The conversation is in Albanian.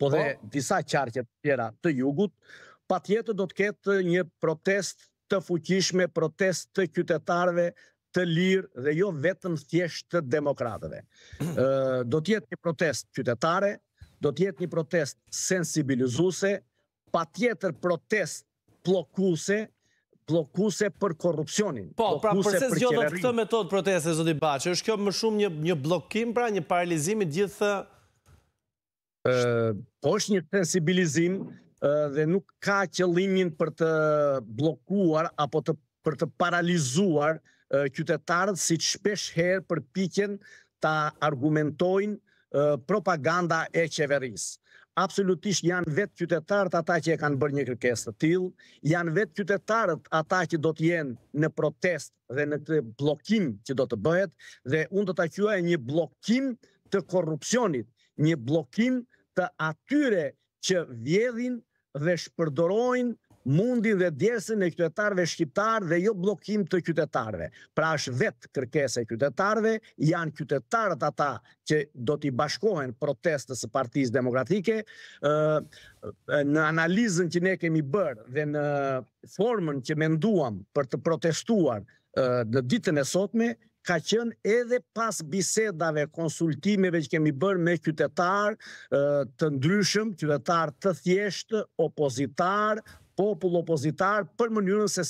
po dhe po. disa qarqet tjera të jugut, pa tjetë do të ketë një protest të fuqishme, protest të qytetarve, të lirë dhe jo vetëm thjesht të demokratëve. do tjetë një protest qytetare, do tjetë një protest sensibilizuse, pa tjetër protest plokuse, blokuse për korupcionin. Po, pra përse zgjodhët këtë metodë proteste, Zodi Bache, është kjo më shumë një, një blokim, pra një paralizimi gjithë po është një sensibilizim dhe nuk ka qëllimin për të blokuar apo të për të paralizuar qytetarët si që shpesh herë për pikën ta argumentojnë propaganda e qeverisë. Absolutisht janë vetë qytetarët ata që e kanë bërë një kërkes të tillë, janë vetë qytetarët ata që do të jenë në protest dhe në këtë bllokim që do të bëhet dhe unë do ta quaj një bllokim të korrupsionit, një blokim të atyre që vjedhin dhe shpërdorojnë mundin dhe djesën e qytetarëve shqiptar dhe jo bllokim të qytetarëve. Pra është vet kërkesa e qytetarëve janë qytetarët ata që do të bashkohen protestës së Partisë Demokratike, ë në analizën që ne kemi bër dhe në formën që menduam për të protestuar në ditën e sotme, ka qënë edhe pas bisedave, konsultimeve që kemi bërë me kytetar të ndryshëm, kytetar të thjeshtë, opozitar, popull opozitar, për mënyrën se